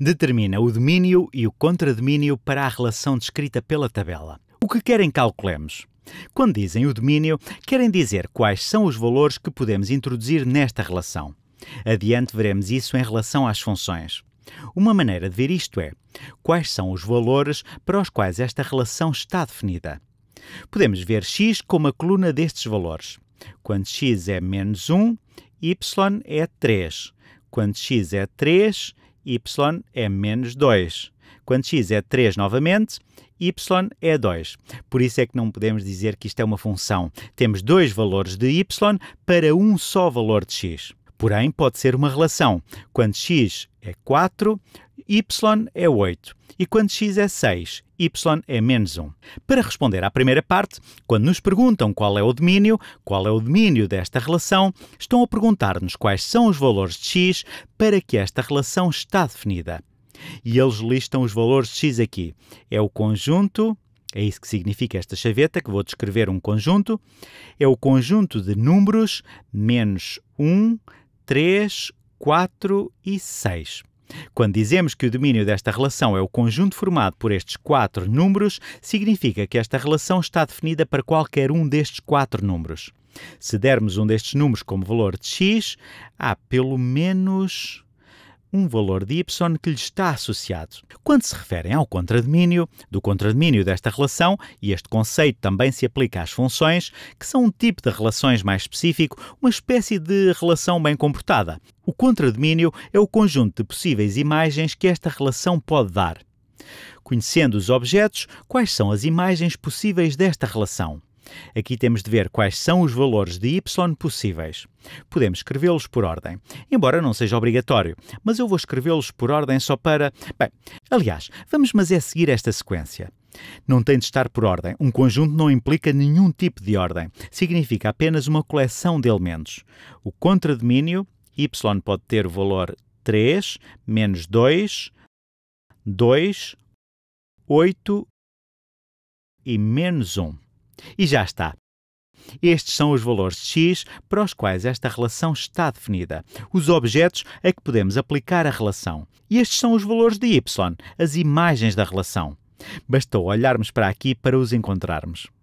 Determina o domínio e o contradomínio para a relação descrita pela tabela. O que querem calculemos? Quando dizem o domínio, querem dizer quais são os valores que podemos introduzir nesta relação. Adiante veremos isso em relação às funções. Uma maneira de ver isto é quais são os valores para os quais esta relação está definida. Podemos ver x como a coluna destes valores. Quando x é menos 1, y é 3. Quando x é 3, y é menos 2. Quando x é 3 novamente, y é 2. Por isso é que não podemos dizer que isto é uma função. Temos dois valores de y para um só valor de x. Porém, pode ser uma relação. Quando x é 4, y é 8. E quando x é 6, y é menos 1. Para responder à primeira parte, quando nos perguntam qual é o domínio, qual é o domínio desta relação, estão a perguntar-nos quais são os valores de x para que esta relação está definida. E eles listam os valores de x aqui. É o conjunto é isso que significa esta chaveta, que vou descrever um conjunto. É o conjunto de números menos 1, 3, 4 e 6. Quando dizemos que o domínio desta relação é o conjunto formado por estes quatro números, significa que esta relação está definida para qualquer um destes quatro números. Se dermos um destes números como valor de x, há pelo menos um valor de y que lhe está associado. Quando se referem ao contradomínio, do contradomínio desta relação, e este conceito também se aplica às funções, que são um tipo de relações mais específico, uma espécie de relação bem comportada. O contradomínio é o conjunto de possíveis imagens que esta relação pode dar. Conhecendo os objetos, quais são as imagens possíveis desta relação? Aqui temos de ver quais são os valores de y possíveis. Podemos escrevê-los por ordem, embora não seja obrigatório, mas eu vou escrevê-los por ordem só para. Bem, aliás, vamos mas é seguir esta sequência. Não tem de estar por ordem. Um conjunto não implica nenhum tipo de ordem. Significa apenas uma coleção de elementos. O contradomínio, y pode ter o valor 3, menos 2, 2, 8 e menos 1. E já está. Estes são os valores x para os quais esta relação está definida, os objetos a que podemos aplicar a relação. E estes são os valores de y, as imagens da relação. Bastou olharmos para aqui para os encontrarmos.